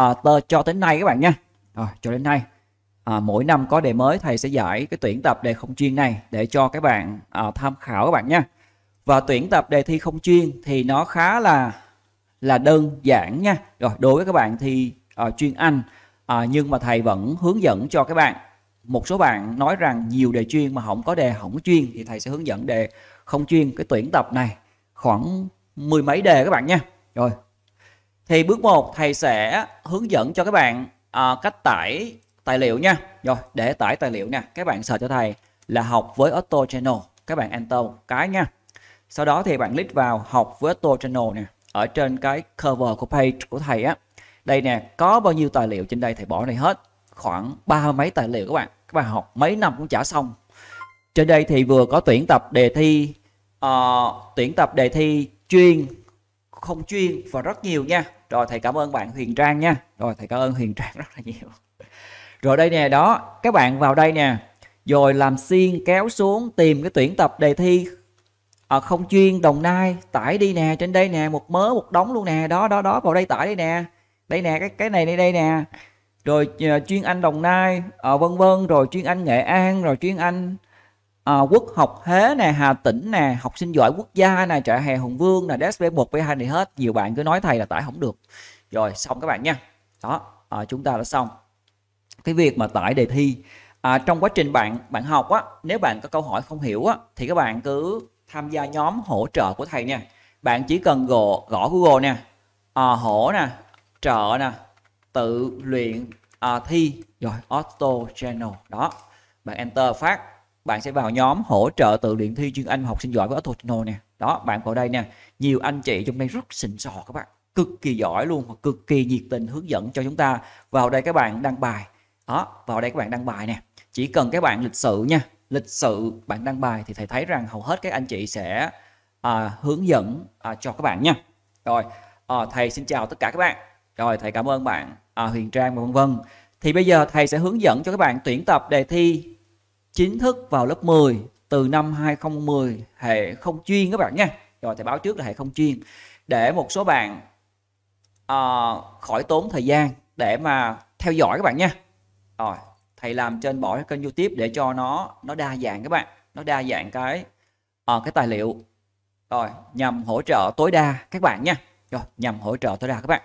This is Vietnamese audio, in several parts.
à, tơ cho đến nay các bạn nha à, cho đến nay à, mỗi năm có đề mới thầy sẽ giải cái tuyển tập đề không chuyên này để cho các bạn à, tham khảo các bạn nha và tuyển tập đề thi không chuyên thì nó khá là là đơn giản nha rồi đối với các bạn thì à, chuyên anh à, nhưng mà thầy vẫn hướng dẫn cho các bạn một số bạn nói rằng nhiều đề chuyên mà không có đề không có chuyên thì thầy sẽ hướng dẫn đề không chuyên cái tuyển tập này khoảng mười mấy đề các bạn nha rồi thì bước 1 thầy sẽ hướng dẫn cho các bạn à, cách tải tài liệu nha rồi để tải tài liệu nè các bạn sợ cho thầy là học với Auto Channel các bạn enter cái nha sau đó thì bạn click vào học với Auto Channel nè ở trên cái cover của page của thầy á đây nè có bao nhiêu tài liệu trên đây thầy bỏ này hết khoảng ba mấy tài liệu các bạn các bạn học mấy năm cũng trả xong trên đây thì vừa có tuyển tập đề thi uh, tuyển tập đề thi chuyên không chuyên và rất nhiều nha rồi thầy cảm ơn bạn Huyền Trang nha rồi thầy cảm ơn Huyền Trang rất là nhiều rồi đây nè đó các bạn vào đây nè rồi làm xiên kéo xuống tìm cái tuyển tập đề thi ở à, không chuyên Đồng Nai tải đi nè trên đây nè một mớ một đống luôn nè đó đó đó vào đây tải đi nè đây nè cái cái này đây đây nè rồi à, chuyên anh Đồng Nai à, vân vân rồi chuyên anh Nghệ An rồi chuyên anh à, quốc học Huế nè Hà Tĩnh nè học sinh giỏi quốc gia nè trại hè Hùng Vương nè DSB 1 B2 này hết nhiều bạn cứ nói thầy là tải không được rồi xong các bạn nha đó à, chúng ta đã xong cái việc mà tải đề thi à, trong quá trình bạn bạn học á nếu bạn có câu hỏi không hiểu á thì các bạn cứ tham gia nhóm hỗ trợ của thầy nha bạn chỉ cần gõ gõ Google nè à, ờ, hỗ nè trợ nè tự luyện à, thi rồi auto channel đó bạn enter phát bạn sẽ vào nhóm hỗ trợ tự luyện thi chuyên anh học sinh giỏi với Auto nè đó bạn vào đây nè nhiều anh chị trong đây rất xịn sò các bạn cực kỳ giỏi luôn và cực kỳ nhiệt tình hướng dẫn cho chúng ta vào đây các bạn đăng bài đó vào đây các bạn đăng bài nè chỉ cần các bạn lịch sự nha lịch sự bạn đăng bài thì thầy thấy rằng hầu hết các anh chị sẽ à, hướng dẫn à, cho các bạn nha rồi à, thầy xin chào tất cả các bạn rồi thầy cảm ơn bạn à, Huyền Trang và vân vân thì bây giờ thầy sẽ hướng dẫn cho các bạn tuyển tập đề thi chính thức vào lớp 10 từ năm 2010 hệ không chuyên các bạn nha rồi thầy báo trước là hệ không chuyên để một số bạn uh, khỏi tốn thời gian để mà theo dõi các bạn nha rồi thầy làm trên bỏ kênh youtube để cho nó nó đa dạng các bạn nó đa dạng cái uh, cái tài liệu rồi nhằm hỗ trợ tối đa các bạn nha rồi nhằm hỗ trợ tối đa các bạn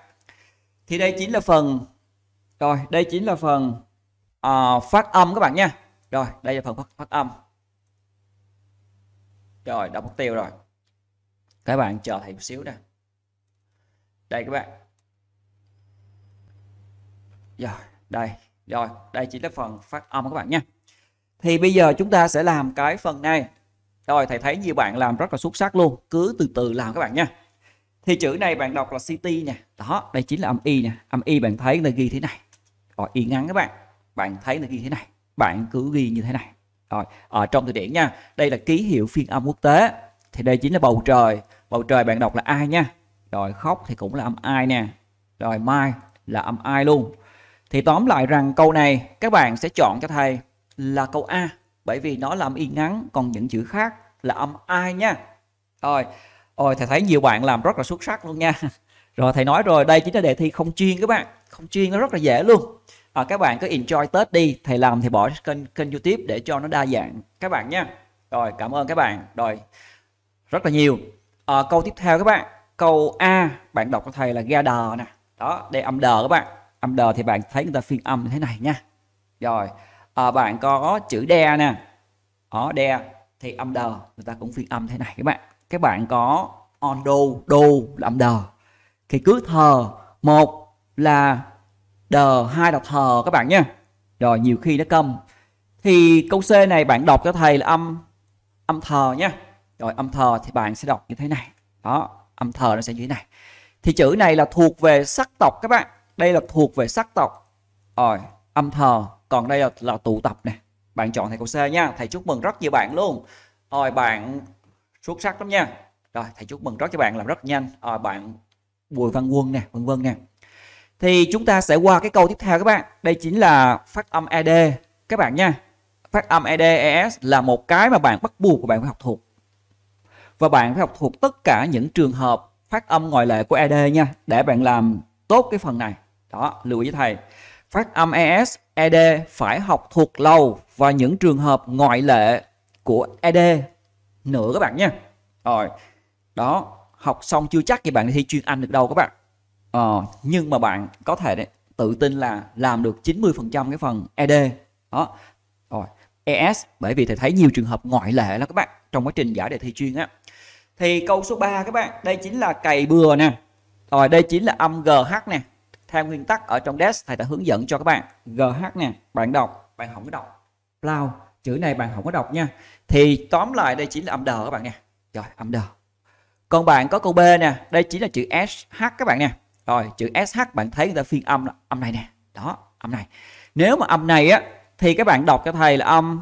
thì đây chính là phần rồi đây chính là phần uh, phát âm các bạn nha rồi đây là phần phát, phát âm rồi đã mục tiêu rồi các bạn chờ thầy một xíu nè đây các bạn rồi đây rồi đây chỉ là phần phát âm các bạn nha thì bây giờ chúng ta sẽ làm cái phần này rồi thầy thấy nhiều bạn làm rất là xuất sắc luôn cứ từ từ làm các bạn nha thì chữ này bạn đọc là city nè đó đây chính là âm y nè âm y bạn thấy là ghi thế này rồi y ngắn các bạn bạn thấy là ghi thế này bạn cứ ghi như thế này rồi ở trong từ điển nha đây là ký hiệu phiên âm quốc tế thì đây chính là bầu trời bầu trời bạn đọc là ai nha rồi khóc thì cũng là âm ai nè rồi mai là âm ai luôn thì tóm lại rằng câu này các bạn sẽ chọn cho thầy là câu A bởi vì nó làm âm ngắn còn những chữ khác là âm ai nha rồi ôi thầy thấy nhiều bạn làm rất là xuất sắc luôn nha rồi thầy nói rồi đây chính là đề thi không chuyên các bạn không chuyên nó rất là dễ luôn à, các bạn cứ enjoy tết đi thầy làm thì bỏ kênh kênh youtube để cho nó đa dạng các bạn nha rồi cảm ơn các bạn rồi rất là nhiều à, câu tiếp theo các bạn câu a bạn đọc của thầy là ga đờ nè đó đây âm đờ các bạn âm đờ thì bạn thấy người ta phiên âm như thế này nha rồi à, bạn có chữ đe nè đó đe thì âm đờ người ta cũng phiên âm thế này các bạn các bạn có on đô đô là âm đờ thì cứ thờ một là đờ hai là thờ các bạn nha rồi nhiều khi nó câm thì câu C này bạn đọc cho thầy là âm âm thờ nha rồi âm thờ thì bạn sẽ đọc như thế này đó âm thờ nó sẽ như thế này thì chữ này là thuộc về sắc tộc các bạn đây là thuộc về sắc tộc rồi âm thờ còn đây là, là tụ tập này bạn chọn thầy câu C nha thầy chúc mừng rất nhiều bạn luôn rồi bạn xuất sắc lắm nha rồi thầy chúc mừng rất cho bạn làm rất nhanh rồi bạn Bùi Văn Quân nè vân vân nè thì chúng ta sẽ qua cái câu tiếp theo các bạn đây chính là phát âm ed các bạn nha phát âm ed es là một cái mà bạn bắt buộc bạn phải học thuộc và bạn phải học thuộc tất cả những trường hợp phát âm ngoại lệ của ed nha để bạn làm tốt cái phần này đó lưu ý với thầy phát âm es ed phải học thuộc lâu và những trường hợp ngoại lệ của ed nữa các bạn nha rồi đó học xong chưa chắc thì bạn đi thi chuyên anh được đâu các bạn Ờ, nhưng mà bạn có thể đấy, tự tin là làm được 90% cái phần ED đó rồi ES bởi vì thầy thấy nhiều trường hợp ngoại lệ lắm các bạn trong quá trình giải đề thi chuyên á thì câu số 3 các bạn đây chính là cày bừa nè rồi đây chính là âm GH nè theo nguyên tắc ở trong desk thầy đã hướng dẫn cho các bạn GH nè bạn đọc bạn không có đọc lao chữ này bạn không có đọc nha thì tóm lại đây chính là âm đờ các bạn nè rồi âm đờ còn bạn có câu B nè đây chính là chữ SH các bạn nè rồi chữ sh bạn thấy người ta phiên âm là âm này nè đó âm này nếu mà âm này á thì các bạn đọc cho thầy là âm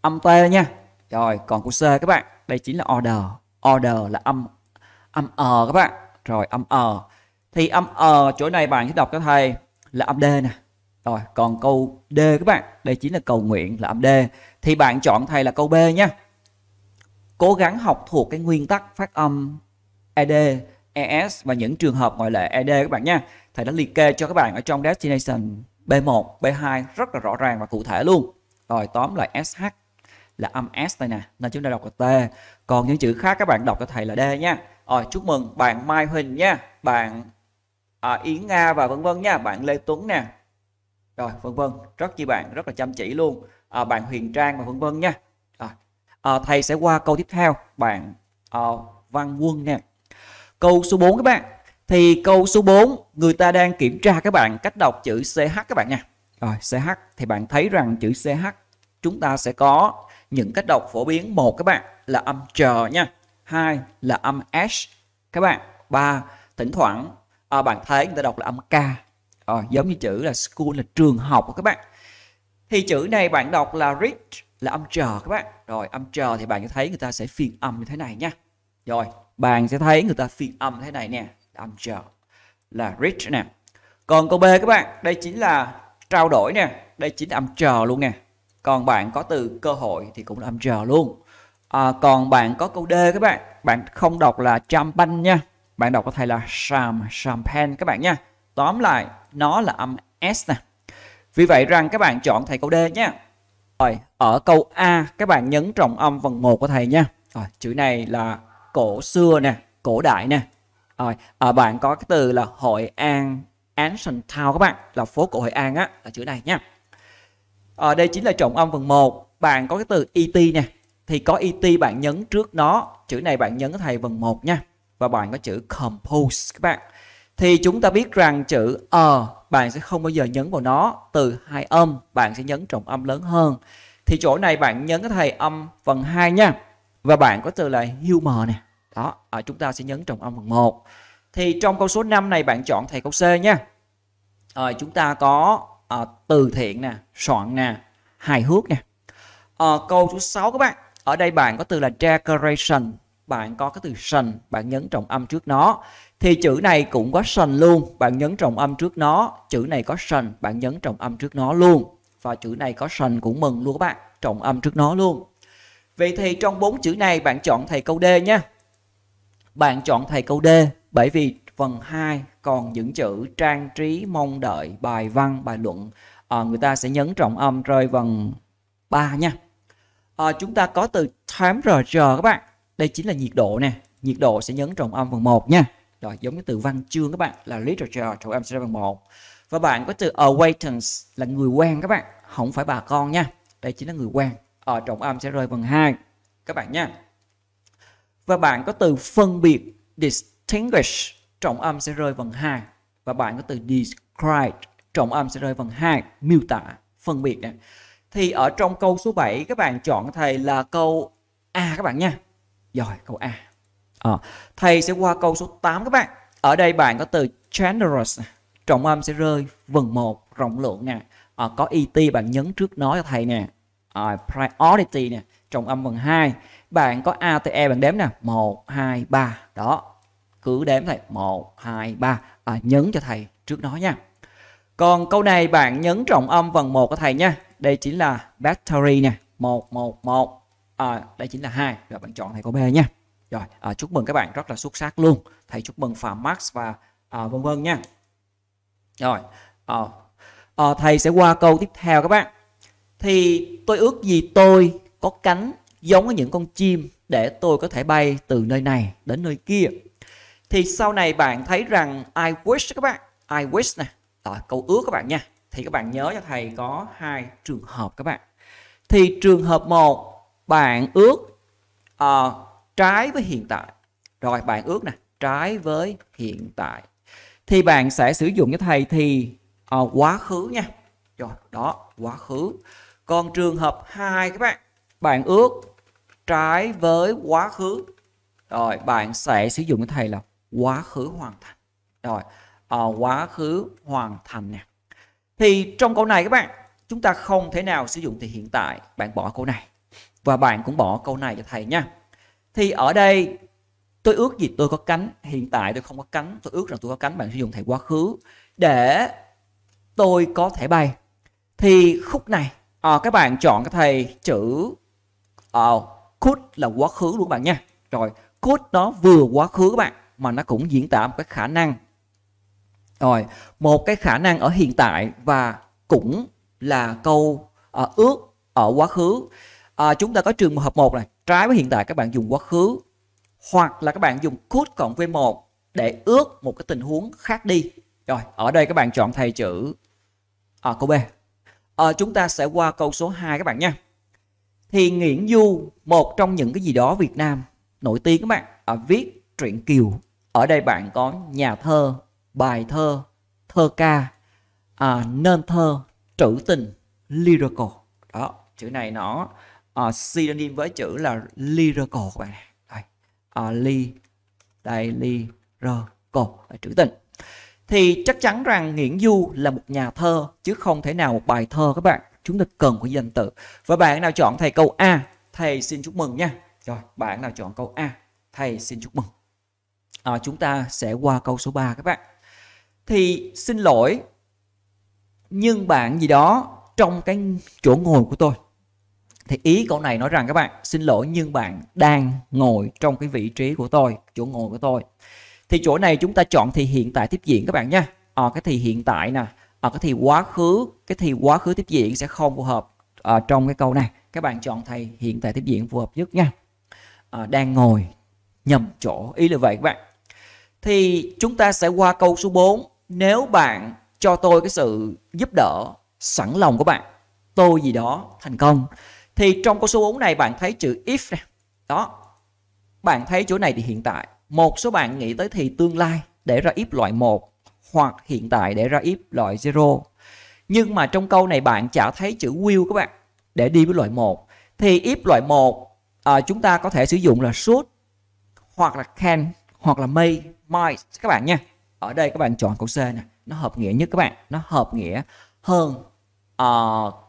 âm t nha rồi còn của c các bạn đây chính là order order là âm âm ờ các bạn rồi âm ờ thì âm ờ chỗ này bạn sẽ đọc cho thầy là âm d nè rồi còn câu d các bạn đây chính là cầu nguyện là âm d thì bạn chọn thầy là câu b nha cố gắng học thuộc cái nguyên tắc phát âm ed ES và những trường hợp ngoại lệ ED các bạn nha. Thầy đã liệt kê cho các bạn ở trong destination B1, B2 rất là rõ ràng và cụ thể luôn. Rồi tóm lại SH là âm S đây nè, nên chúng ta đọc là T. Còn những chữ khác các bạn đọc cho thầy là D nha. Rồi chúc mừng bạn Mai Huỳnh nha, bạn à, Yến Nga và vân vân nha, bạn Lê Tuấn nè. Rồi vân vân, rất chi bạn rất là chăm chỉ luôn. À, bạn Huyền Trang và vân vân nha. À, thầy sẽ qua câu tiếp theo, bạn à, Văn Quân nè. Câu số 4 các bạn. Thì câu số 4 người ta đang kiểm tra các bạn cách đọc chữ CH các bạn nha. Rồi CH thì bạn thấy rằng chữ CH chúng ta sẽ có những cách đọc phổ biến một các bạn là âm chờ nha. hai là âm S các bạn. ba thỉnh thoảng à, bạn thấy người ta đọc là âm K. Rồi, giống như chữ là school là trường học các bạn. Thì chữ này bạn đọc là rich là âm chờ các bạn. Rồi âm chờ thì bạn thấy người ta sẽ phiên âm như thế này nha. Rồi bạn sẽ thấy người ta phiên âm thế này nè âm chờ là rich nè còn câu b các bạn đây chính là trao đổi nè đây chính là âm chờ luôn nè còn bạn có từ cơ hội thì cũng là âm chờ luôn à, còn bạn có câu d các bạn bạn không đọc là champagne nha bạn đọc có thể là sham champagne các bạn nha tóm lại nó là âm s nè vì vậy rằng các bạn chọn thầy câu d nhé rồi ở câu a các bạn nhấn trọng âm phần một của thầy nha rồi chữ này là cổ xưa nè cổ đại nè rồi ở à, bạn có cái từ là hội an ancient town các bạn là phố cổ hội an á là chữ này nhá ở ờ, đây chính là trọng âm phần 1 bạn có cái từ et nè thì có et bạn nhấn trước nó chữ này bạn nhấn thầy phần 1 nha và bạn có chữ compose các bạn thì chúng ta biết rằng chữ ờ bạn sẽ không bao giờ nhấn vào nó từ hai âm bạn sẽ nhấn trọng âm lớn hơn thì chỗ này bạn nhấn cái thầy âm phần 2 nha và bạn có từ là humor nè đó à, chúng ta sẽ nhấn trọng âm phần một thì trong câu số 5 này bạn chọn thầy câu C nha à, chúng ta có à, từ thiện nè soạn nè hài hước nè à, câu số 6 các bạn ở đây bạn có từ là decoration bạn có cái từ sần bạn nhấn trọng âm trước nó thì chữ này cũng có sần luôn bạn nhấn trọng âm trước nó chữ này có sần bạn nhấn trọng âm trước nó luôn và chữ này có sần cũng mừng luôn các bạn trọng âm trước nó luôn Vậy thì trong bốn chữ này bạn chọn thầy câu D nhé Bạn chọn thầy câu D bởi vì phần 2 còn những chữ trang trí mong đợi bài văn bài luận à, người ta sẽ nhấn trọng âm rơi vần 3 nha. À, chúng ta có từ thám rờ rờ các bạn. Đây chính là nhiệt độ nè. Nhiệt độ sẽ nhấn trọng âm phần 1 nha. Rồi giống như từ văn chương các bạn là literature trọng âm sẽ ra phần 1. Và bạn có từ acquaintance là người quen các bạn, không phải bà con nha. Đây chính là người quen ở ờ, trọng âm sẽ rơi phần 2 các bạn nha. Và bạn có từ phân biệt distinguish trọng âm sẽ rơi phần 2 và bạn có từ describe trọng âm sẽ rơi phần 2 miêu tả phân biệt này. Thì ở trong câu số 7 các bạn chọn thầy là câu A các bạn nha. Rồi câu A. À, thầy sẽ qua câu số 8 các bạn. Ở đây bạn có từ generous trọng âm sẽ rơi phần 1 rộng lượng nè. À, có it bạn nhấn trước nói cho thầy nè uh, priority nè trọng âm phần 2 bạn có ATE bạn đếm nè 1 2 3 đó cứ đếm thầy 1 2 3 à, nhấn cho thầy trước đó nha còn câu này bạn nhấn trọng âm phần 1 của thầy nha đây chính là battery nè 111 à, ờ, đây chính là hai rồi bạn chọn thầy có B nha rồi à, chúc mừng các bạn rất là xuất sắc luôn thầy chúc mừng Phạm Max và à, vân vân nha rồi à, à, thầy sẽ qua câu tiếp theo các bạn thì tôi ước gì tôi có cánh giống với những con chim để tôi có thể bay từ nơi này đến nơi kia thì sau này bạn thấy rằng I wish các bạn I wish nè đó, câu ước các bạn nha thì các bạn nhớ cho thầy có hai trường hợp các bạn thì trường hợp một bạn ước uh, trái với hiện tại rồi bạn ước nè trái với hiện tại thì bạn sẽ sử dụng cho thầy thì uh, quá khứ nha rồi đó quá khứ còn trường hợp 2 các bạn bạn ước trái với quá khứ rồi bạn sẽ sử dụng cái thầy là quá khứ hoàn thành rồi à, quá khứ hoàn thành nè thì trong câu này các bạn chúng ta không thể nào sử dụng thì hiện tại bạn bỏ câu này và bạn cũng bỏ câu này cho thầy nha thì ở đây tôi ước gì tôi có cánh hiện tại tôi không có cánh tôi ước rằng tôi có cánh bạn sử dụng thầy quá khứ để tôi có thể bay thì khúc này à, các bạn chọn cái thầy chữ à, ờ, could là quá khứ luôn các bạn nha rồi could nó vừa quá khứ các bạn mà nó cũng diễn tả một cái khả năng rồi một cái khả năng ở hiện tại và cũng là câu à, ước ở quá khứ à, chúng ta có trường hợp một này trái với hiện tại các bạn dùng quá khứ hoặc là các bạn dùng could cộng với một để ước một cái tình huống khác đi rồi ở đây các bạn chọn thầy chữ à, câu B à, chúng ta sẽ qua câu số 2 các bạn nha thì Nguyễn Du một trong những cái gì đó Việt Nam nổi tiếng các bạn ở à, viết truyện Kiều ở đây bạn có nhà thơ bài thơ thơ ca à, nên thơ trữ tình lyrical đó chữ này nó uh, synonym với chữ là lyrical các bạn này đây uh, ly đây lyrical là trữ tình thì chắc chắn rằng Nguyễn Du là một nhà thơ chứ không thể nào một bài thơ các bạn. Chúng ta cần phải danh tự Và bạn nào chọn thầy câu A, thầy xin chúc mừng nha. Rồi, bạn nào chọn câu A, thầy xin chúc mừng. À, chúng ta sẽ qua câu số 3 các bạn. Thì xin lỗi nhưng bạn gì đó trong cái chỗ ngồi của tôi. Thì ý câu này nói rằng các bạn xin lỗi nhưng bạn đang ngồi trong cái vị trí của tôi, chỗ ngồi của tôi thì chỗ này chúng ta chọn thì hiện tại tiếp diễn các bạn nha à, ờ, cái thì hiện tại nè à, cái thì quá khứ cái thì quá khứ tiếp diễn sẽ không phù hợp à, trong cái câu này các bạn chọn thầy hiện tại tiếp diễn phù hợp nhất nha à, đang ngồi nhầm chỗ ý là vậy các bạn thì chúng ta sẽ qua câu số 4 nếu bạn cho tôi cái sự giúp đỡ sẵn lòng của bạn tôi gì đó thành công thì trong câu số 4 này bạn thấy chữ if này. đó bạn thấy chỗ này thì hiện tại một số bạn nghĩ tới thì tương lai để ra if loại 1 hoặc hiện tại để ra if loại 0. Nhưng mà trong câu này bạn chả thấy chữ will các bạn để đi với loại 1. Thì if loại 1 à, chúng ta có thể sử dụng là should hoặc là can hoặc là may might các bạn nha. Ở đây các bạn chọn câu C nè, nó hợp nghĩa nhất các bạn, nó hợp nghĩa hơn à,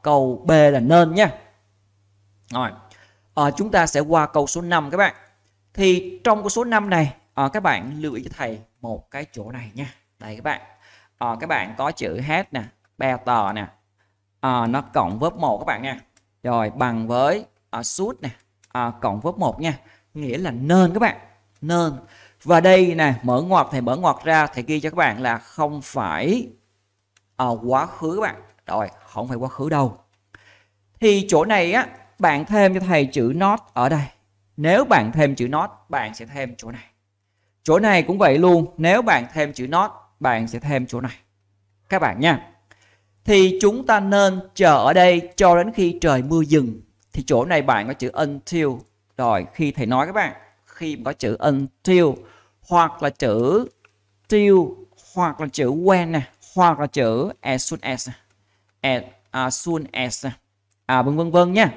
câu B là nên nha. Rồi. À, chúng ta sẽ qua câu số 5 các bạn thì trong cái số 5 này à, các bạn lưu ý cho thầy một cái chỗ này nha đây các bạn à, các bạn có chữ h nè beta nè à, nó cộng với một các bạn nha rồi bằng với à, sút nè à, cộng với một nha nghĩa là nên các bạn nên và đây nè mở ngoặc thầy mở ngoặc ra thầy ghi cho các bạn là không phải à, quá khứ các bạn rồi không phải quá khứ đâu thì chỗ này á bạn thêm cho thầy chữ not ở đây nếu bạn thêm chữ not, bạn sẽ thêm chỗ này. Chỗ này cũng vậy luôn, nếu bạn thêm chữ not, bạn sẽ thêm chỗ này. Các bạn nha. Thì chúng ta nên chờ ở đây cho đến khi trời mưa dừng. Thì chỗ này bạn có chữ until. Rồi khi thầy nói các bạn, khi có chữ until hoặc là chữ till hoặc là chữ when nè, hoặc là chữ as soon as as, as soon as à vân vân vân nha.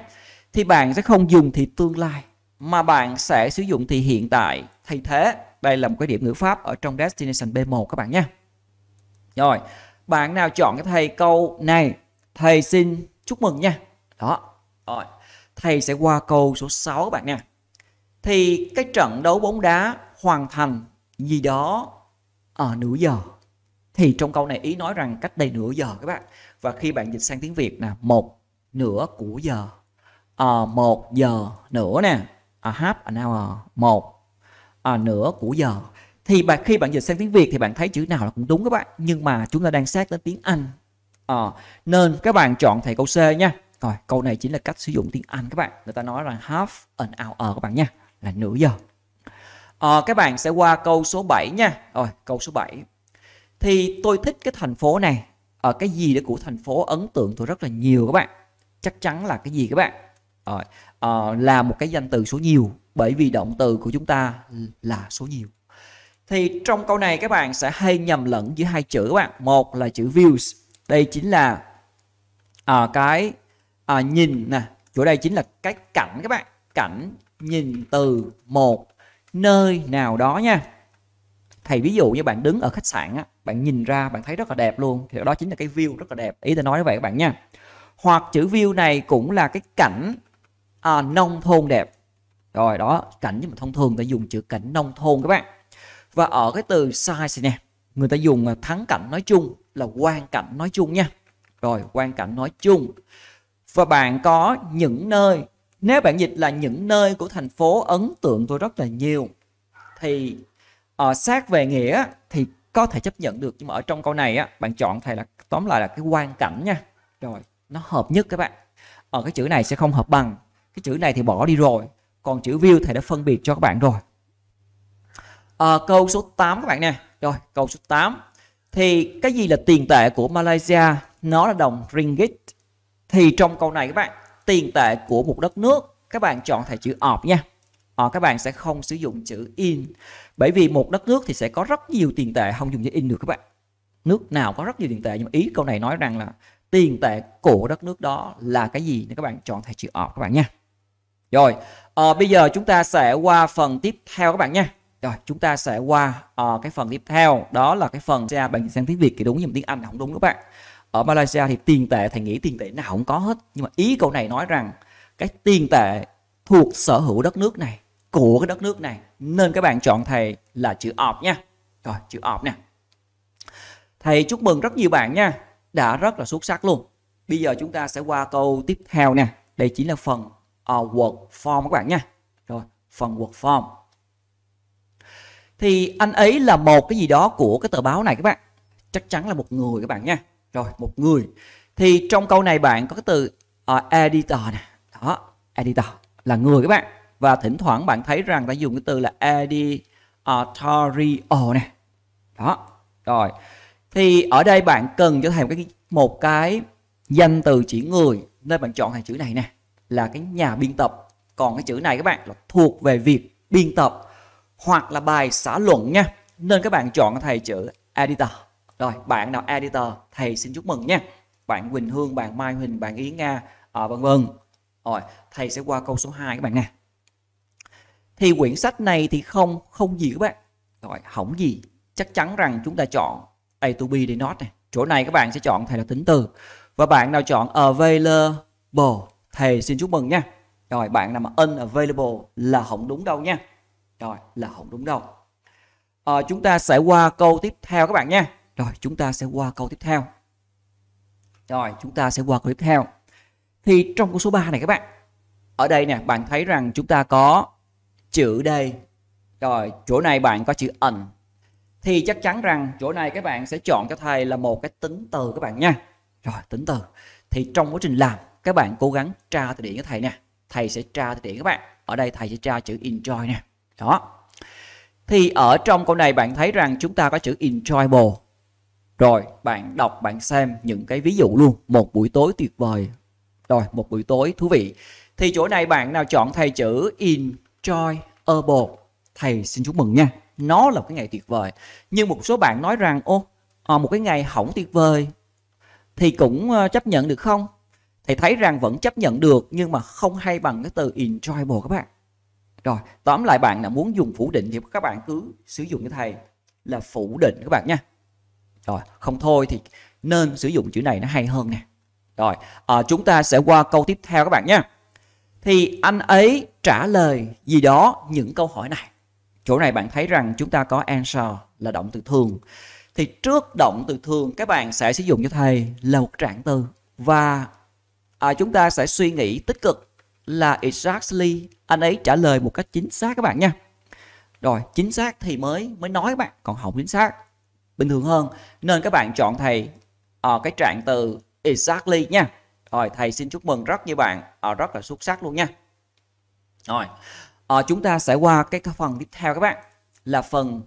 Thì bạn sẽ không dùng thì tương lai mà bạn sẽ sử dụng thì hiện tại thay thế. Đây là một cái điểm ngữ pháp ở trong destination B1 các bạn nhé. Rồi, bạn nào chọn cái thầy câu này, thầy xin chúc mừng nha. Đó. Rồi, thầy sẽ qua câu số 6 các bạn nha. Thì cái trận đấu bóng đá hoàn thành gì đó ở nửa giờ. Thì trong câu này ý nói rằng cách đây nửa giờ các bạn. Và khi bạn dịch sang tiếng Việt nè một nửa của giờ. À, một giờ nữa nè a half an hour một à, nửa của giờ thì bạn khi bạn dịch sang tiếng Việt thì bạn thấy chữ nào là cũng đúng các bạn nhưng mà chúng ta đang sát đến tiếng Anh à, nên các bạn chọn thầy câu C nha rồi câu này chính là cách sử dụng tiếng Anh các bạn người ta nói là half an hour các bạn nha là nửa giờ à, các bạn sẽ qua câu số 7 nha rồi câu số 7 thì tôi thích cái thành phố này ở ờ, à, cái gì để của thành phố ấn tượng tôi rất là nhiều các bạn chắc chắn là cái gì các bạn rồi. À, là một cái danh từ số nhiều bởi vì động từ của chúng ta là số nhiều. Thì trong câu này các bạn sẽ hay nhầm lẫn giữa hai chữ các bạn. Một là chữ views. Đây chính là à, cái à, nhìn nè. Chỗ đây chính là cái cảnh các bạn. Cảnh nhìn từ một nơi nào đó nha. Thầy ví dụ như bạn đứng ở khách sạn á, bạn nhìn ra bạn thấy rất là đẹp luôn. Thì đó chính là cái view rất là đẹp. Ý tôi nói như vậy các bạn nha. Hoặc chữ view này cũng là cái cảnh à, nông thôn đẹp rồi đó cảnh nhưng mà thông thường ta dùng chữ cảnh nông thôn các bạn và ở cái từ size nè người ta dùng à, thắng cảnh nói chung là quan cảnh nói chung nha rồi quan cảnh nói chung và bạn có những nơi nếu bạn dịch là những nơi của thành phố ấn tượng tôi rất là nhiều thì ở ờ, sát về nghĩa thì có thể chấp nhận được nhưng mà ở trong câu này á bạn chọn thầy là tóm lại là cái quan cảnh nha rồi nó hợp nhất các bạn ở cái chữ này sẽ không hợp bằng cái chữ này thì bỏ đi rồi còn chữ view thầy đã phân biệt cho các bạn rồi à, câu số 8 các bạn nè rồi câu số 8 thì cái gì là tiền tệ của Malaysia nó là đồng ringgit thì trong câu này các bạn tiền tệ của một đất nước các bạn chọn thầy chữ of nha à, các bạn sẽ không sử dụng chữ in bởi vì một đất nước thì sẽ có rất nhiều tiền tệ không dùng chữ in được các bạn nước nào có rất nhiều tiền tệ nhưng mà ý câu này nói rằng là tiền tệ của đất nước đó là cái gì nên các bạn chọn thầy chữ of các bạn nha rồi, à, bây giờ chúng ta sẽ qua phần tiếp theo các bạn nha. Rồi, chúng ta sẽ qua à, cái phần tiếp theo, đó là cái phần ra bằng sang tiếng Việt thì đúng nhưng tiếng Anh là không đúng các bạn. Ở Malaysia thì tiền tệ thầy nghĩ tiền tệ nào cũng có hết, nhưng mà ý câu này nói rằng cái tiền tệ thuộc sở hữu đất nước này, của cái đất nước này nên các bạn chọn thầy là chữ ọp nha. Rồi, chữ ọp nè. Thầy chúc mừng rất nhiều bạn nha, đã rất là xuất sắc luôn. Bây giờ chúng ta sẽ qua câu tiếp theo nè. Đây chính là phần uh, ờ, Word form các bạn nha rồi phần Word form thì anh ấy là một cái gì đó của cái tờ báo này các bạn chắc chắn là một người các bạn nha rồi một người thì trong câu này bạn có cái từ uh, editor nè đó editor là người các bạn và thỉnh thoảng bạn thấy rằng ta dùng cái từ là editorial nè đó rồi thì ở đây bạn cần cho thầy một cái một cái danh từ chỉ người nên bạn chọn hàng chữ này nè là cái nhà biên tập còn cái chữ này các bạn là thuộc về việc biên tập hoặc là bài xã luận nha nên các bạn chọn thầy chữ editor rồi bạn nào editor thầy xin chúc mừng nha bạn Quỳnh Hương bạn Mai Huỳnh bạn Yến Nga ở à, vân vân rồi thầy sẽ qua câu số 2 các bạn nè thì quyển sách này thì không không gì các bạn rồi hỏng gì chắc chắn rằng chúng ta chọn A to B để not này chỗ này các bạn sẽ chọn thầy là tính từ và bạn nào chọn available Thầy xin chúc mừng nha. Rồi bạn nào mà unavailable là không đúng đâu nha. Rồi là không đúng đâu. À, chúng ta sẽ qua câu tiếp theo các bạn nha. Rồi chúng ta sẽ qua câu tiếp theo. Rồi chúng ta sẽ qua câu tiếp theo. Thì trong câu số 3 này các bạn. Ở đây nè bạn thấy rằng chúng ta có chữ đây. Rồi chỗ này bạn có chữ ẩn. Thì chắc chắn rằng chỗ này các bạn sẽ chọn cho thầy là một cái tính từ các bạn nha. Rồi tính từ. Thì trong quá trình làm các bạn cố gắng tra từ điển cho thầy nè thầy sẽ tra từ điển các bạn ở đây thầy sẽ tra chữ enjoy nè đó thì ở trong câu này bạn thấy rằng chúng ta có chữ enjoyable rồi bạn đọc bạn xem những cái ví dụ luôn một buổi tối tuyệt vời rồi một buổi tối thú vị thì chỗ này bạn nào chọn thầy chữ enjoyable thầy xin chúc mừng nha nó là một cái ngày tuyệt vời nhưng một số bạn nói rằng ô ờ, một cái ngày hỏng tuyệt vời thì cũng ờ, chấp nhận được không thì thấy rằng vẫn chấp nhận được nhưng mà không hay bằng cái từ enjoyable các bạn rồi tóm lại bạn nào muốn dùng phủ định thì các bạn cứ sử dụng cái thầy là phủ định các bạn nha rồi không thôi thì nên sử dụng chữ này nó hay hơn nè rồi à, chúng ta sẽ qua câu tiếp theo các bạn nha thì anh ấy trả lời gì đó những câu hỏi này chỗ này bạn thấy rằng chúng ta có answer là động từ thường thì trước động từ thường các bạn sẽ sử dụng cho thầy là một trạng từ và à, chúng ta sẽ suy nghĩ tích cực là exactly anh ấy trả lời một cách chính xác các bạn nha rồi chính xác thì mới mới nói các bạn còn không chính xác bình thường hơn nên các bạn chọn thầy à, cái trạng từ exactly nha rồi thầy xin chúc mừng rất nhiều bạn à, rất là xuất sắc luôn nha rồi à, chúng ta sẽ qua cái phần tiếp theo các bạn là phần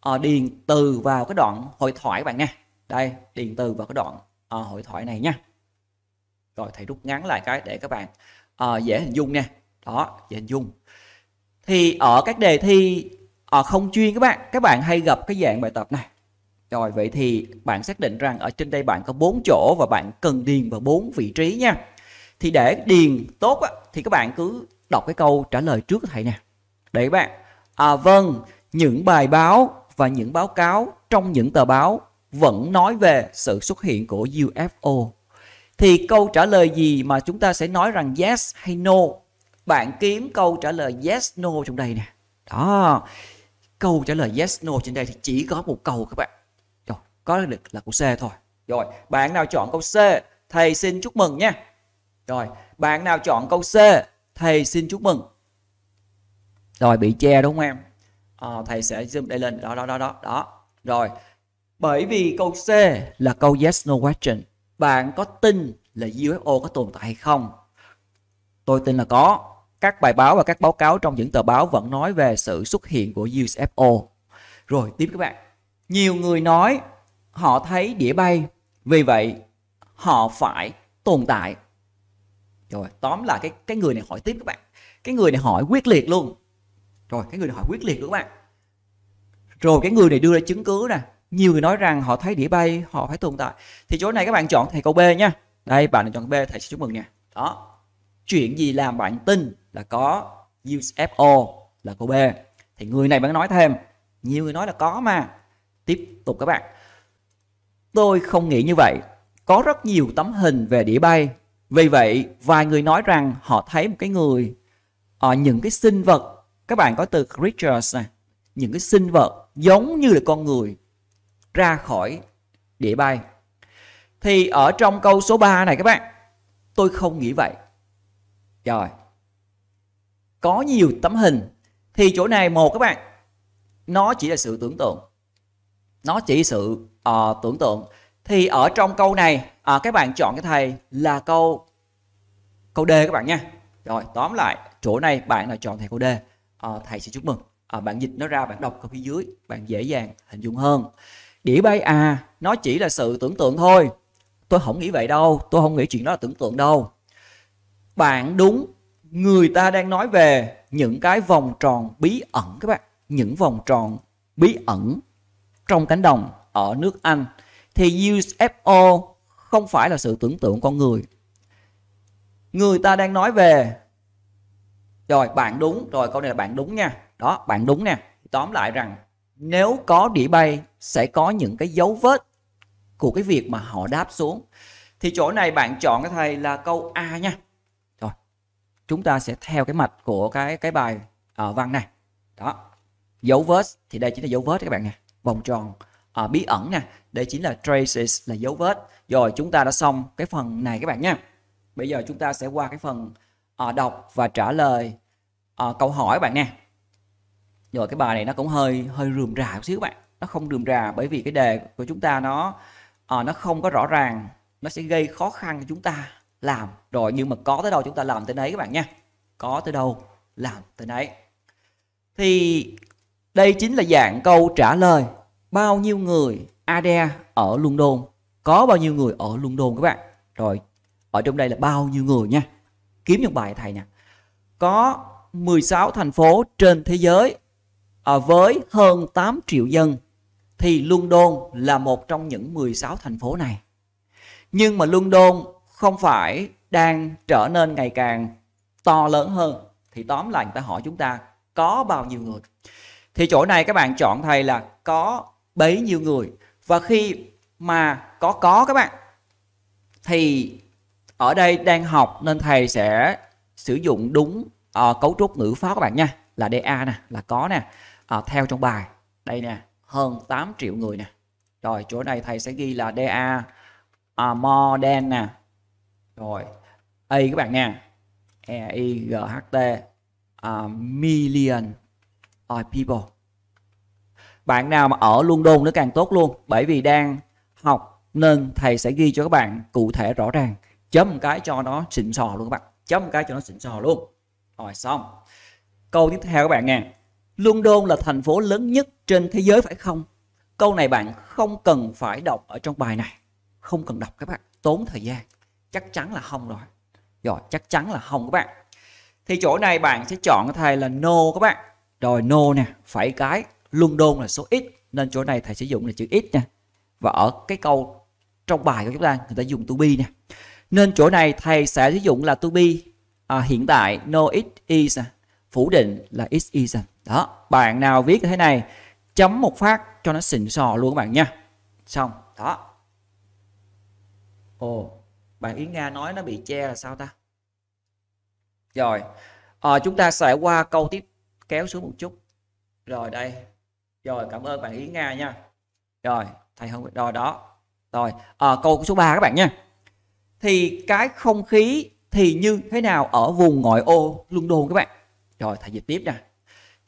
à, điền từ vào cái đoạn hội thoại các bạn nha đây điền từ vào cái đoạn à, hội thoại này nha rồi thầy rút ngắn lại cái để các bạn uh, dễ hình dung nha đó dễ hình dung thì ở các đề thi uh, không chuyên các bạn các bạn hay gặp cái dạng bài tập này rồi vậy thì bạn xác định rằng ở trên đây bạn có bốn chỗ và bạn cần điền vào bốn vị trí nha thì để điền tốt á, thì các bạn cứ đọc cái câu trả lời trước thầy nè để các bạn à vâng những bài báo và những báo cáo trong những tờ báo vẫn nói về sự xuất hiện của UFO thì câu trả lời gì mà chúng ta sẽ nói rằng yes hay no bạn kiếm câu trả lời yes no trong đây nè đó câu trả lời yes no trên đây thì chỉ có một câu các bạn rồi có được là câu c thôi rồi bạn nào chọn câu c thầy xin chúc mừng nha rồi bạn nào chọn câu c thầy xin chúc mừng rồi bị che đúng không em à, thầy sẽ zoom đây lên đó đó đó đó đó rồi bởi vì câu c là câu yes no question bạn có tin là UFO có tồn tại hay không? Tôi tin là có. Các bài báo và các báo cáo trong những tờ báo vẫn nói về sự xuất hiện của UFO. Rồi tiếp các bạn. Nhiều người nói họ thấy đĩa bay, vì vậy họ phải tồn tại. Rồi tóm là cái cái người này hỏi tiếp các bạn. Cái người này hỏi quyết liệt luôn. Rồi cái người này hỏi quyết liệt luôn các bạn. Rồi cái người này đưa ra chứng cứ nè, nhiều người nói rằng họ thấy đĩa bay họ phải tồn tại thì chỗ này các bạn chọn thầy câu b nha đây bạn chọn b thầy sẽ chúc mừng nha đó chuyện gì làm bạn tin là có UFO là câu b thì người này vẫn nói thêm nhiều người nói là có mà tiếp tục các bạn tôi không nghĩ như vậy có rất nhiều tấm hình về đĩa bay vì vậy vài người nói rằng họ thấy một cái người ở ờ, những cái sinh vật các bạn có từ creatures này những cái sinh vật giống như là con người ra khỏi địa bay. Thì ở trong câu số 3 này các bạn, tôi không nghĩ vậy. Rồi. Có nhiều tấm hình thì chỗ này một các bạn, nó chỉ là sự tưởng tượng. Nó chỉ sự uh, tưởng tượng. Thì ở trong câu này à, các bạn chọn cái thầy là câu câu D các bạn nha. Rồi, tóm lại chỗ này bạn là chọn thầy câu D, à, thầy sẽ chúc mừng. À, bạn dịch nó ra bạn đọc câu phía dưới, bạn dễ dàng hình dung hơn đĩa bay à nó chỉ là sự tưởng tượng thôi tôi không nghĩ vậy đâu tôi không nghĩ chuyện đó là tưởng tượng đâu bạn đúng người ta đang nói về những cái vòng tròn bí ẩn các bạn những vòng tròn bí ẩn trong cánh đồng ở nước Anh thì UFO không phải là sự tưởng tượng con người người ta đang nói về rồi bạn đúng rồi câu này là bạn đúng nha đó bạn đúng nè tóm lại rằng nếu có đĩa bay sẽ có những cái dấu vết của cái việc mà họ đáp xuống thì chỗ này bạn chọn cái thầy là câu A nha rồi chúng ta sẽ theo cái mạch của cái cái bài ở uh, văn này đó dấu vết thì đây chính là dấu vết các bạn nè vòng tròn uh, bí ẩn nè đây chính là traces là dấu vết rồi chúng ta đã xong cái phần này các bạn nha bây giờ chúng ta sẽ qua cái phần uh, đọc và trả lời uh, câu hỏi các bạn nè rồi cái bài này nó cũng hơi hơi rườm rà một xíu các bạn nó không rườm rà bởi vì cái đề của chúng ta nó à, nó không có rõ ràng nó sẽ gây khó khăn cho chúng ta làm rồi nhưng mà có tới đâu chúng ta làm tới đấy các bạn nha có tới đâu làm tới đấy thì đây chính là dạng câu trả lời bao nhiêu người ADE ở London có bao nhiêu người ở London các bạn rồi ở trong đây là bao nhiêu người nha kiếm những bài thầy nha. có 16 thành phố trên thế giới À, với hơn 8 triệu dân thì London là một trong những 16 thành phố này. Nhưng mà London không phải đang trở nên ngày càng to lớn hơn thì tóm lại người ta hỏi chúng ta có bao nhiêu người. Thì chỗ này các bạn chọn thầy là có bấy nhiêu người và khi mà có có các bạn thì ở đây đang học nên thầy sẽ sử dụng đúng uh, cấu trúc ngữ pháp các bạn nha là DA nè là có nè à, theo trong bài đây nè hơn 8 triệu người nè rồi chỗ này thầy sẽ ghi là DA à, more than nè rồi A các bạn nha E I G H T uh, million of ờ, people bạn nào mà ở London nữa càng tốt luôn bởi vì đang học nên thầy sẽ ghi cho các bạn cụ thể rõ ràng chấm một cái cho nó xịn sò luôn các bạn chấm một cái cho nó xịn sò luôn rồi xong câu tiếp theo các bạn nghe London là thành phố lớn nhất trên thế giới phải không? Câu này bạn không cần phải đọc ở trong bài này. Không cần đọc các bạn, tốn thời gian. Chắc chắn là không rồi. Rồi, chắc chắn là không các bạn. Thì chỗ này bạn sẽ chọn thầy là no các bạn. Rồi no nè, phải cái London là số ít nên chỗ này thầy sử dụng là chữ ít nha Và ở cái câu trong bài của chúng ta người ta dùng to be nè. Nên chỗ này thầy sẽ sử dụng là to be à, hiện tại no it is à. phủ định là it isn't à đó bạn nào viết thế này chấm một phát cho nó xịn sò luôn các bạn nha xong đó ồ bạn Yến Nga nói nó bị che là sao ta rồi à, chúng ta sẽ qua câu tiếp kéo xuống một chút rồi đây rồi cảm ơn bạn Yến Nga nha rồi thầy không rồi đó rồi à, câu số 3 các bạn nha thì cái không khí thì như thế nào ở vùng ngoại ô London các bạn rồi thầy dịch tiếp nha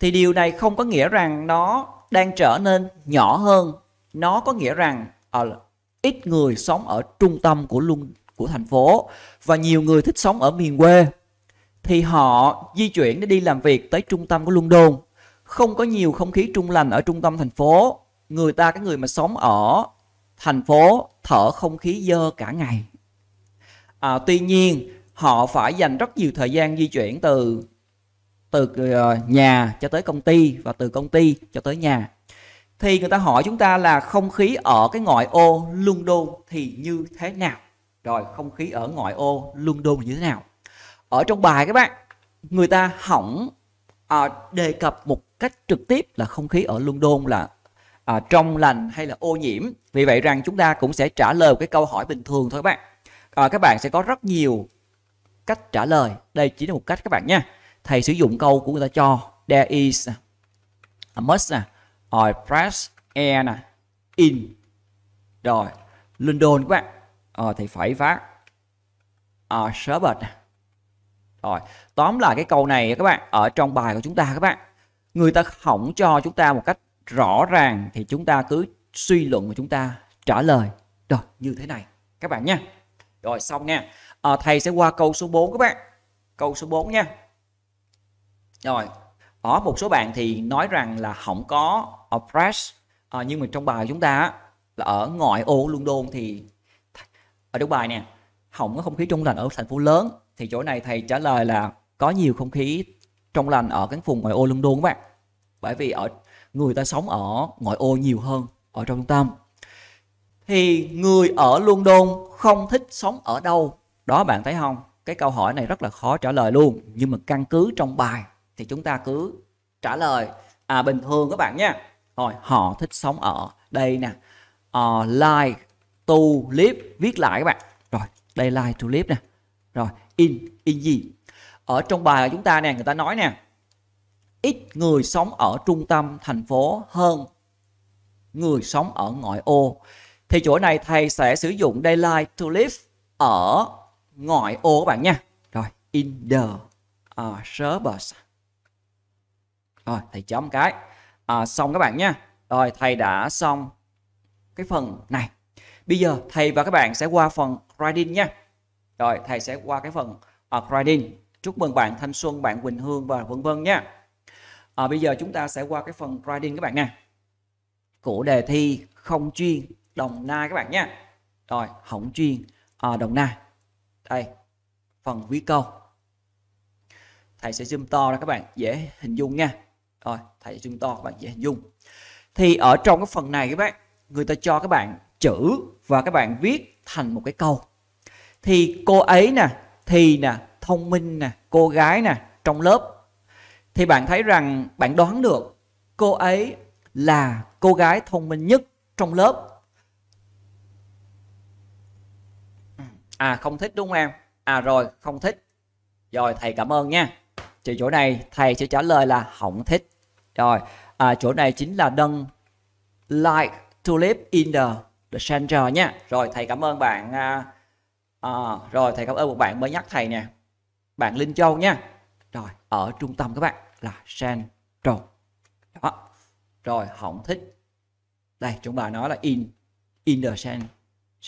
thì điều này không có nghĩa rằng nó đang trở nên nhỏ hơn nó có nghĩa rằng à, ít người sống ở trung tâm của luân của thành phố và nhiều người thích sống ở miền quê thì họ di chuyển để đi làm việc tới trung tâm của London không có nhiều không khí trung lành ở trung tâm thành phố người ta cái người mà sống ở thành phố thở không khí dơ cả ngày à, tuy nhiên họ phải dành rất nhiều thời gian di chuyển từ từ ờ, nhà cho tới công ty và từ công ty cho tới nhà thì người ta hỏi chúng ta là không khí ở cái ngoại ô London thì như thế nào rồi không khí ở ngoại ô London như thế nào ở trong bài các bạn người ta hỏng à, đề cập một cách trực tiếp là không khí ở London là à, trong lành hay là ô nhiễm vì vậy rằng chúng ta cũng sẽ trả lời cái câu hỏi bình thường thôi các bạn à, các bạn sẽ có rất nhiều cách trả lời đây chỉ là một cách các bạn nha thầy sử dụng câu của người ta cho there is a must nè rồi press e nè in rồi London các bạn rồi thầy phải phát a à, shepherd rồi tóm lại cái câu này các bạn ở trong bài của chúng ta các bạn người ta không cho chúng ta một cách rõ ràng thì chúng ta cứ suy luận của chúng ta trả lời rồi như thế này các bạn nha rồi xong nha à, thầy sẽ qua câu số 4 các bạn câu số 4 nha rồi có một số bạn thì nói rằng là không có oppress à, ờ, nhưng mà trong bài chúng ta là ở ngoại ô London thì ở trong bài nè không có không khí trong lành ở thành phố lớn thì chỗ này thầy trả lời là có nhiều không khí trong lành ở cái vùng ngoại ô London các bạn bởi vì ở người ta sống ở ngoại ô nhiều hơn ở trong trung tâm thì người ở London không thích sống ở đâu đó bạn thấy không cái câu hỏi này rất là khó trả lời luôn nhưng mà căn cứ trong bài thì chúng ta cứ trả lời à bình thường các bạn nha rồi họ thích sống ở đây nè uh, like to live viết lại các bạn rồi đây like to live nè rồi in in gì ở trong bài của chúng ta nè người ta nói nè ít người sống ở trung tâm thành phố hơn người sống ở ngoại ô thì chỗ này thầy sẽ sử dụng daylight to live ở ngoại ô các bạn nha rồi in the uh, à, suburbs rồi thầy chấm cái à, Xong các bạn nhé Rồi thầy đã xong cái phần này Bây giờ thầy và các bạn sẽ qua phần grading nhé Rồi thầy sẽ qua cái phần uh, à, grading Chúc mừng bạn Thanh Xuân, bạn Quỳnh Hương và vân vân nhé à, Bây giờ chúng ta sẽ qua cái phần grading các bạn nè Của đề thi không chuyên Đồng Nai các bạn nhé Rồi hỏng chuyên à, Đồng Nai Đây phần viết câu thầy sẽ zoom to ra các bạn dễ hình dung nha rồi thầy zoom to các bạn dễ dung thì ở trong cái phần này các bạn người ta cho các bạn chữ và các bạn viết thành một cái câu thì cô ấy nè thì nè thông minh nè cô gái nè trong lớp thì bạn thấy rằng bạn đoán được cô ấy là cô gái thông minh nhất trong lớp à không thích đúng không em à rồi không thích rồi thầy cảm ơn nha thì chỗ này thầy sẽ trả lời là không thích rồi à, chỗ này chính là đơn like to live in the the center nha rồi thầy cảm ơn bạn à, à, rồi thầy cảm ơn một bạn mới nhắc thầy nè bạn Linh Châu nha rồi ở trung tâm các bạn là central đó rồi không thích đây chúng ta nói là in in the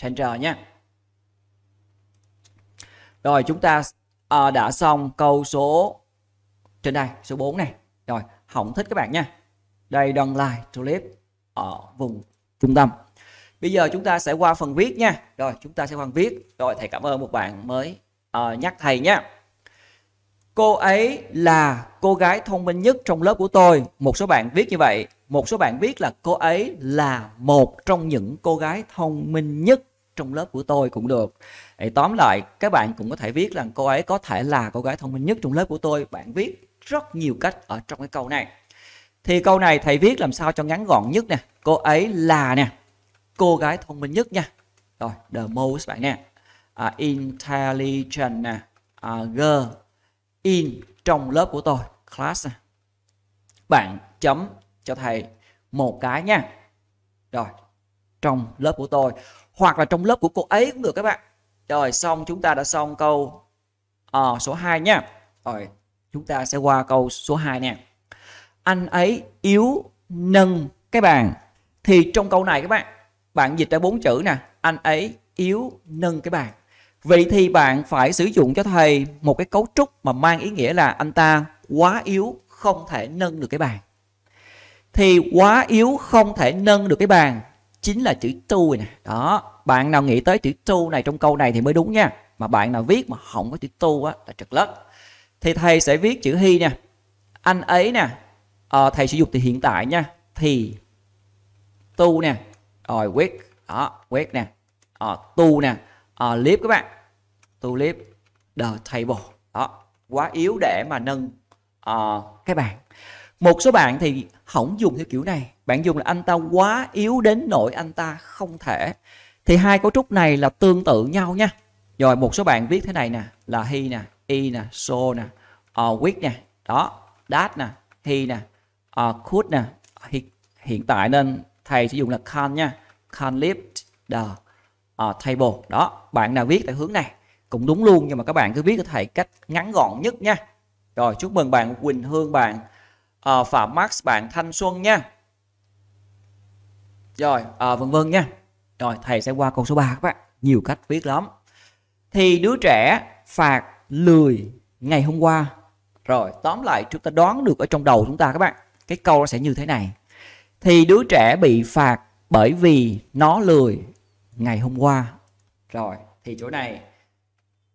center nha rồi chúng ta à, đã xong câu số trên đây số 4 này rồi hỏng thích các bạn nha đây đăng like tulip ở vùng trung tâm bây giờ chúng ta sẽ qua phần viết nha rồi chúng ta sẽ phần viết rồi thầy cảm ơn một bạn mới uh, nhắc thầy nha cô ấy là cô gái thông minh nhất trong lớp của tôi một số bạn viết như vậy một số bạn viết là cô ấy là một trong những cô gái thông minh nhất trong lớp của tôi cũng được thì tóm lại các bạn cũng có thể viết rằng cô ấy có thể là cô gái thông minh nhất trong lớp của tôi bạn viết rất nhiều cách ở trong cái câu này thì câu này thầy viết làm sao cho ngắn gọn nhất nè cô ấy là nè cô gái thông minh nhất nha rồi the most bạn nè à, intelligent nè à, girl in trong lớp của tôi class nè bạn chấm cho thầy một cái nha rồi trong lớp của tôi hoặc là trong lớp của cô ấy cũng được các bạn rồi xong chúng ta đã xong câu à, số 2 nha rồi chúng ta sẽ qua câu số 2 nè anh ấy yếu nâng cái bàn thì trong câu này các bạn bạn dịch ra bốn chữ nè anh ấy yếu nâng cái bàn vậy thì bạn phải sử dụng cho thầy một cái cấu trúc mà mang ý nghĩa là anh ta quá yếu không thể nâng được cái bàn thì quá yếu không thể nâng được cái bàn chính là chữ tu nè đó bạn nào nghĩ tới chữ tu này trong câu này thì mới đúng nha mà bạn nào viết mà không có chữ tu á là trật lất thì thầy sẽ viết chữ he nha anh ấy nè à, thầy sử dụng từ hiện tại nha thì tu nè rồi quét đó quét nè à, tu nè à, ờ, clip các bạn tu clip the table đó quá yếu để mà nâng uh, cái bạn một số bạn thì không dùng theo kiểu này bạn dùng là anh ta quá yếu đến nỗi anh ta không thể thì hai cấu trúc này là tương tự nhau nha rồi một số bạn viết thế này nè là he nè y nè so nè ờ, uh, with nè đó that nè he nè uh, could nè hiện tại nên thầy sử dụng là can nha can lift the uh, table đó bạn nào viết tại hướng này cũng đúng luôn nhưng mà các bạn cứ viết cho thầy cách ngắn gọn nhất nha rồi chúc mừng bạn Quỳnh Hương bạn uh, Phạm Max bạn Thanh Xuân nha rồi uh, vân vân nha rồi thầy sẽ qua câu số 3 các bạn nhiều cách viết lắm thì đứa trẻ phạt lười ngày hôm qua rồi tóm lại chúng ta đoán được ở trong đầu chúng ta các bạn cái câu nó sẽ như thế này thì đứa trẻ bị phạt bởi vì nó lười ngày hôm qua rồi thì chỗ này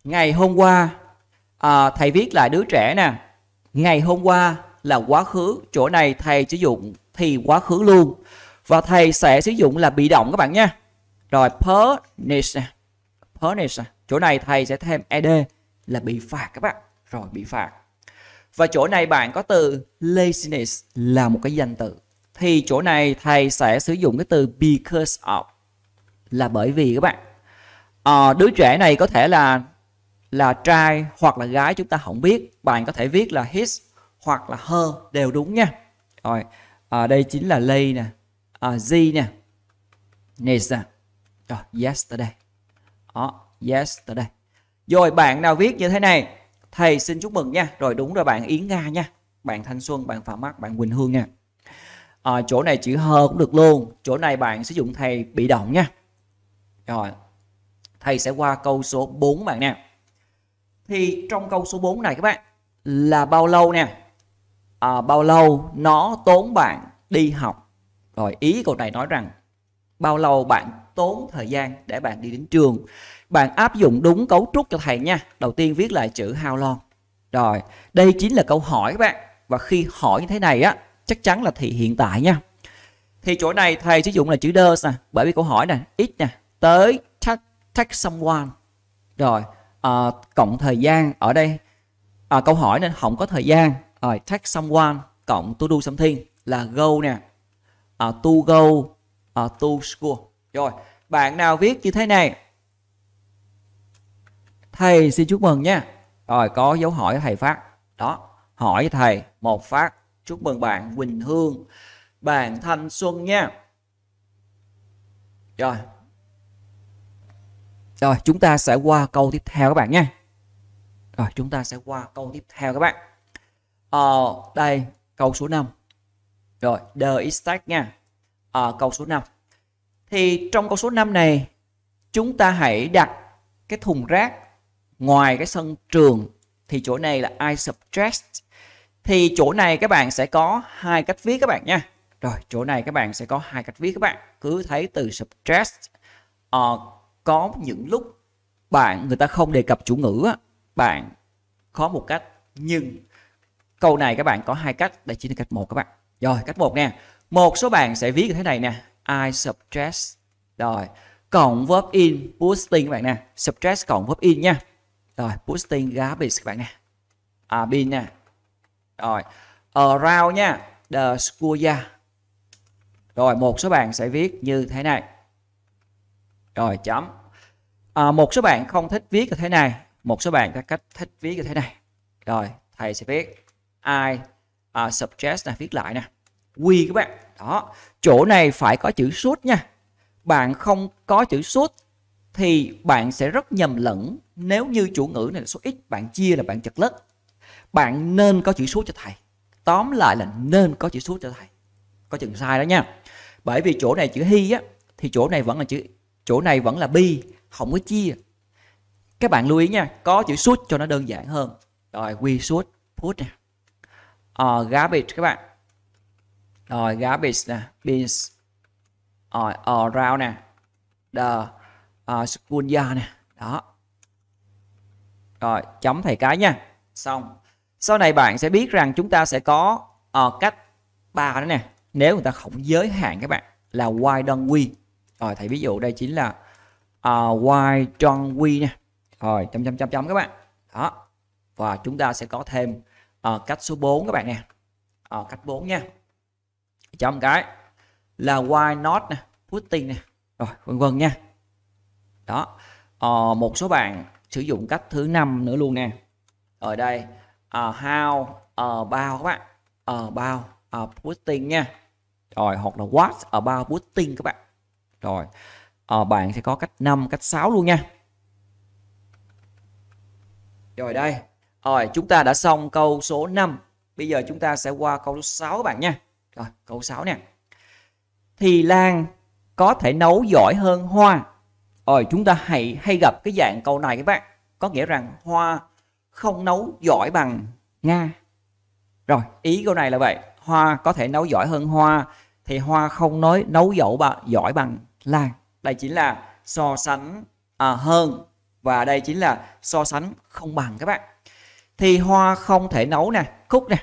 ngày hôm qua à, thầy viết lại đứa trẻ nè ngày hôm qua là quá khứ chỗ này thầy sử dụng thì quá khứ luôn và thầy sẽ sử dụng là bị động các bạn nha rồi pernish pernish chỗ này thầy sẽ thêm ed là bị phạt các bạn rồi bị phạt và chỗ này bạn có từ laziness là một cái danh từ thì chỗ này thầy sẽ sử dụng cái từ because of là bởi vì các bạn à, đứa trẻ này có thể là là trai hoặc là gái chúng ta không biết bạn có thể viết là his hoặc là her đều đúng nha rồi à, đây chính là lay nè à, z nè nessa rồi yesterday đó yesterday rồi bạn nào viết như thế này Thầy xin chúc mừng nha Rồi đúng rồi bạn Yến Nga nha Bạn Thanh Xuân, bạn Phạm Mắt, bạn Quỳnh Hương nha à, Chỗ này chữ hơ cũng được luôn Chỗ này bạn sử dụng thầy bị động nha Rồi Thầy sẽ qua câu số 4 bạn nè Thì trong câu số 4 này các bạn Là bao lâu nè à, Bao lâu nó tốn bạn đi học Rồi ý câu này nói rằng Bao lâu bạn tốn thời gian để bạn đi đến trường bạn áp dụng đúng cấu trúc cho thầy nha đầu tiên viết lại chữ how long rồi đây chính là câu hỏi các bạn và khi hỏi như thế này á chắc chắn là thì hiện tại nha thì chỗ này thầy sử dụng là chữ does nè bởi vì câu hỏi nè ít nè tới text, text someone rồi à, cộng thời gian ở đây à, câu hỏi nên không có thời gian rồi text someone cộng to do something là go nè à, to go à, to school rồi, bạn nào viết như thế này? Thầy xin chúc mừng nha. Rồi có dấu hỏi thầy phát. Đó, hỏi thầy một phát. Chúc mừng bạn Quỳnh Hương, bạn Thanh Xuân nha. Rồi. Rồi, chúng ta sẽ qua câu tiếp theo các bạn nha. Rồi, chúng ta sẽ qua câu tiếp theo các bạn. Ờ, đây, câu số 5. Rồi, the stack nha. Ờ, câu số 5 thì trong câu số 5 này chúng ta hãy đặt cái thùng rác ngoài cái sân trường thì chỗ này là I subtract thì chỗ này các bạn sẽ có hai cách viết các bạn nha. Rồi chỗ này các bạn sẽ có hai cách viết các bạn cứ thấy từ subtract uh, có những lúc bạn người ta không đề cập chủ ngữ bạn có một cách nhưng câu này các bạn có hai cách đây chính là cách một các bạn rồi cách một nè một số bạn sẽ viết như thế này nè I subtract rồi cộng verb in boosting các bạn nè subtract cộng verb in nha rồi boosting garbage các bạn nè à bin nè rồi around nha the school year rồi một số bạn sẽ viết như thế này rồi chấm à, một số bạn không thích viết như thế này một số bạn các cách thích viết như thế này rồi thầy sẽ viết I uh, subtract nè viết lại nè we các bạn đó, chỗ này phải có chữ suốt nha. Bạn không có chữ suốt thì bạn sẽ rất nhầm lẫn nếu như chủ ngữ này là số x bạn chia là bạn chật lất. Bạn nên có chữ số cho thầy. Tóm lại là nên có chữ số cho thầy. Có chừng sai đó nha. Bởi vì chỗ này chữ hy á thì chỗ này vẫn là chữ chỗ này vẫn là bi, không có chia. Các bạn lưu ý nha, có chữ suốt cho nó đơn giản hơn. Rồi quy suốt, put nè. Uh, ờ, garbage các bạn rồi garbage nè beans, rồi around ờ, nè the uh, ờ, schoolyard nè đó rồi chấm thầy cái nha xong sau này bạn sẽ biết rằng chúng ta sẽ có uh, cách ba nữa nè nếu người ta không giới hạn các bạn là why don't we rồi thầy ví dụ đây chính là uh, why don't we nè rồi chấm chấm chấm chấm các bạn đó và chúng ta sẽ có thêm uh, cách số 4 các bạn nè uh, cách 4 nha chấm cái là why not nè putting nè rồi vân vân nha đó à, một số bạn sử dụng cách thứ năm nữa luôn nè ở đây à, how à, ờ, bao các bạn à, bao à, putting nha rồi hoặc là what about putting các bạn rồi à, bạn sẽ có cách 5 cách 6 luôn nha rồi đây rồi chúng ta đã xong câu số 5 bây giờ chúng ta sẽ qua câu số 6 các bạn nha rồi, câu 6 nè. Thì Lan có thể nấu giỏi hơn Hoa. Rồi, chúng ta hay hay gặp cái dạng câu này các bạn. Có nghĩa rằng Hoa không nấu giỏi bằng Nga. Rồi, ý câu này là vậy. Hoa có thể nấu giỏi hơn Hoa thì Hoa không nói nấu dẫu bà, giỏi bằng Lan. Đây chính là so sánh à, hơn và đây chính là so sánh không bằng các bạn. Thì Hoa không thể nấu nè, khúc nè.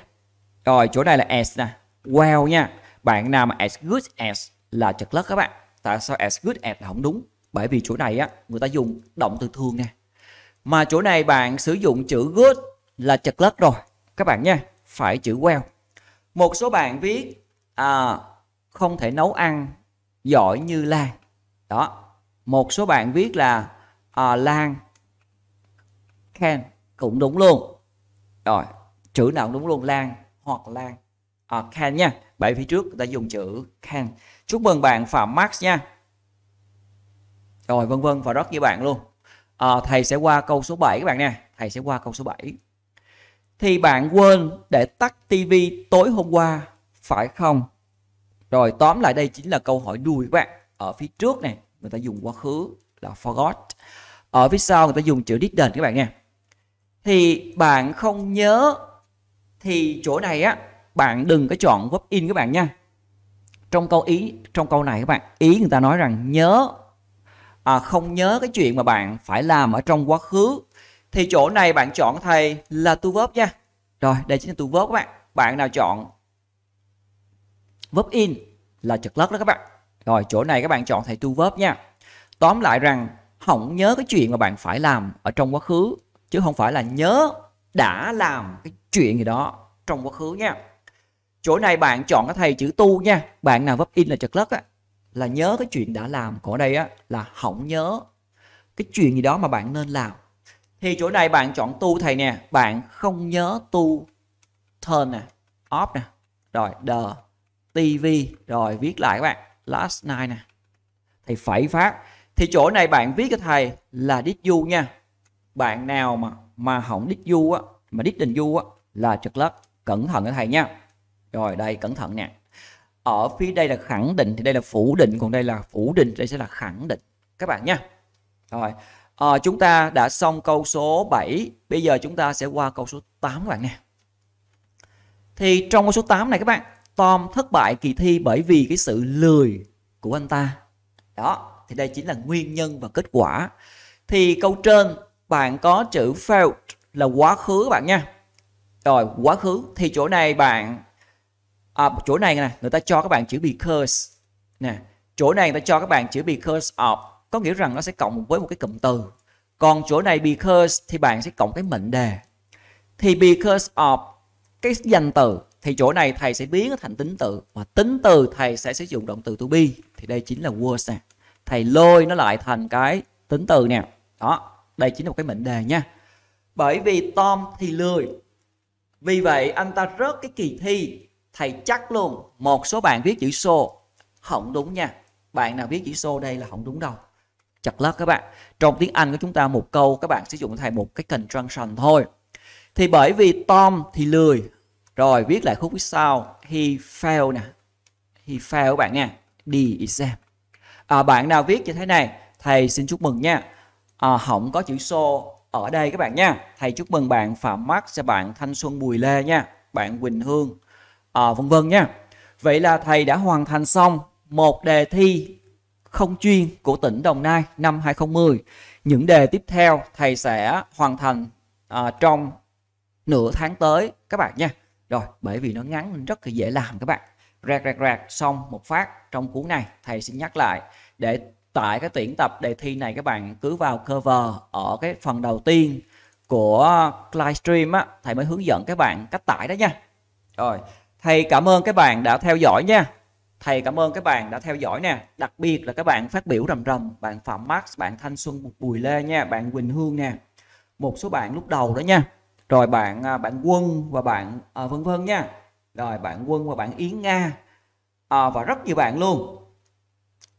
Rồi chỗ này là S nè, well nha bạn nào mà as good as là chật lất các bạn tại sao as good as là không đúng bởi vì chỗ này á người ta dùng động từ thường nè mà chỗ này bạn sử dụng chữ good là chật lất rồi các bạn nha phải chữ well một số bạn viết à, không thể nấu ăn giỏi như Lan đó một số bạn viết là à, Lan can cũng đúng luôn rồi chữ nào cũng đúng luôn Lan hoặc Lan à, can nha bảy phía trước đã dùng chữ can chúc mừng bạn phạm max nha rồi vân vân và rất nhiều bạn luôn à, thầy sẽ qua câu số 7 các bạn nè thầy sẽ qua câu số 7 thì bạn quên để tắt tivi tối hôm qua phải không rồi tóm lại đây chính là câu hỏi đuôi các bạn ở phía trước này người ta dùng quá khứ là forgot ở phía sau người ta dùng chữ didn't các bạn nha thì bạn không nhớ thì chỗ này á bạn đừng có chọn vấp in các bạn nha trong câu ý trong câu này các bạn ý người ta nói rằng nhớ à, không nhớ cái chuyện mà bạn phải làm ở trong quá khứ thì chỗ này bạn chọn thầy là tu vớp nha rồi đây chính là tu vớp các bạn bạn nào chọn vớp in là trật lất đó các bạn rồi chỗ này các bạn chọn thầy tu vớp nha tóm lại rằng không nhớ cái chuyện mà bạn phải làm ở trong quá khứ chứ không phải là nhớ đã làm cái chuyện gì đó trong quá khứ nha chỗ này bạn chọn cái thầy chữ tu nha bạn nào vấp in là trật lất á là nhớ cái chuyện đã làm còn ở đây á là hỏng nhớ cái chuyện gì đó mà bạn nên làm thì chỗ này bạn chọn tu thầy nè bạn không nhớ tu turn nè off nè rồi the tv rồi viết lại các bạn last night nè thầy phải phát thì chỗ này bạn viết cho thầy là đích du nha bạn nào mà mà hỏng đích du á mà đích định du á là trật lất cẩn thận cái thầy nha rồi đây cẩn thận nè ở phía đây là khẳng định thì đây là phủ định còn đây là phủ định đây sẽ là khẳng định các bạn nha rồi à, chúng ta đã xong câu số 7 bây giờ chúng ta sẽ qua câu số 8 các bạn nè thì trong câu số 8 này các bạn Tom thất bại kỳ thi bởi vì cái sự lười của anh ta đó thì đây chính là nguyên nhân và kết quả thì câu trên bạn có chữ failed là quá khứ các bạn nha rồi quá khứ thì chỗ này bạn à, chỗ này nè người ta cho các bạn chữ because nè chỗ này người ta cho các bạn chữ because of có nghĩa rằng nó sẽ cộng với một cái cụm từ còn chỗ này because thì bạn sẽ cộng cái mệnh đề thì because of cái danh từ thì chỗ này thầy sẽ biến nó thành tính từ và tính từ thầy sẽ sử dụng động từ to be thì đây chính là was nè thầy lôi nó lại thành cái tính từ nè đó đây chính là một cái mệnh đề nha bởi vì Tom thì lười vì vậy anh ta rớt cái kỳ thi thầy chắc luôn một số bạn viết chữ xô không đúng nha bạn nào viết chữ xô đây là không đúng đâu chật lớt các bạn trong tiếng anh của chúng ta một câu các bạn sử dụng thầy một cái conjunction thôi thì bởi vì tom thì lười rồi viết lại khúc phía sau he fell nè he fell các bạn nha đi exam à, bạn nào viết như thế này thầy xin chúc mừng nha à, không có chữ xô ở đây các bạn nha thầy chúc mừng bạn phạm mắt sẽ bạn thanh xuân bùi lê nha bạn quỳnh hương à, vân vân nha. Vậy là thầy đã hoàn thành xong một đề thi không chuyên của tỉnh Đồng Nai năm 2010. Những đề tiếp theo thầy sẽ hoàn thành à, trong nửa tháng tới các bạn nha. Rồi, bởi vì nó ngắn nên rất là dễ làm các bạn. Rạc rạc rạc xong một phát trong cuốn này, thầy xin nhắc lại để tại cái tuyển tập đề thi này các bạn cứ vào cover ở cái phần đầu tiên của livestream á, thầy mới hướng dẫn các bạn cách tải đó nha. Rồi, Thầy cảm ơn các bạn đã theo dõi nha. Thầy cảm ơn các bạn đã theo dõi nè. Đặc biệt là các bạn phát biểu rầm rầm, bạn Phạm Max, bạn Thanh Xuân Bùi Lê nha, bạn Quỳnh Hương nè. Một số bạn lúc đầu đó nha. Rồi bạn à, bạn Quân và bạn à, vân vân nha. Rồi bạn Quân và bạn Yến Nga. À, và rất nhiều bạn luôn.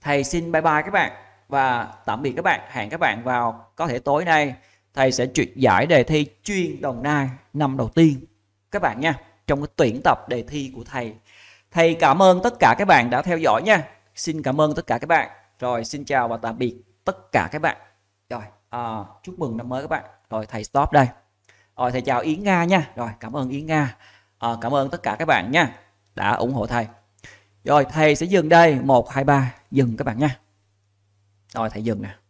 Thầy xin bye bye các bạn và tạm biệt các bạn. Hẹn các bạn vào có thể tối nay thầy sẽ chuyển giải đề thi chuyên Đồng Nai năm đầu tiên các bạn nha trong cái tuyển tập đề thi của thầy. Thầy cảm ơn tất cả các bạn đã theo dõi nha. Xin cảm ơn tất cả các bạn. Rồi xin chào và tạm biệt tất cả các bạn. Rồi à, chúc mừng năm mới các bạn. Rồi thầy stop đây. Rồi thầy chào Yến Nga nha. Rồi cảm ơn Yến Nga. À, cảm ơn tất cả các bạn nha đã ủng hộ thầy. Rồi thầy sẽ dừng đây 1 2 3 dừng các bạn nha. Rồi thầy dừng nè.